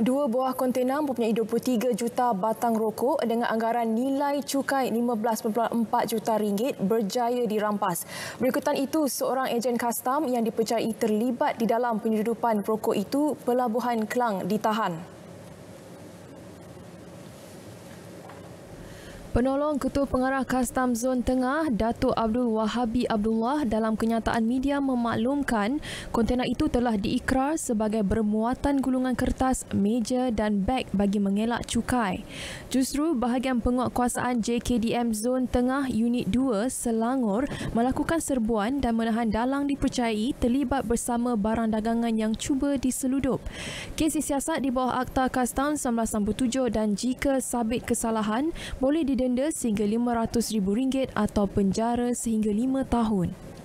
Dua buah kontena mempunyai 23 juta batang rokok dengan anggaran nilai cukai 15.4 juta ringgit berjaya dirampas. Berikutan itu, seorang ejen kastam yang dipercayai terlibat di dalam penyedupan rokok itu, Pelabuhan Kelang ditahan. Penolong Ketua Pengarah Custom Zone Tengah, Datuk Abdul Wahabi Abdullah dalam kenyataan media memaklumkan kontena itu telah diikrar sebagai bermuatan gulungan kertas, meja dan beg bagi mengelak cukai. Justru bahagian penguatkuasaan JKDM Zone Tengah Unit 2 Selangor melakukan serbuan dan menahan dalang dipercayai terlibat bersama barang dagangan yang cuba diseludup. Kes siasat di bawah Akta Custom 1997 dan jika sabit kesalahan boleh didapati didenda sehingga RM500,000 atau penjara sehingga 5 tahun.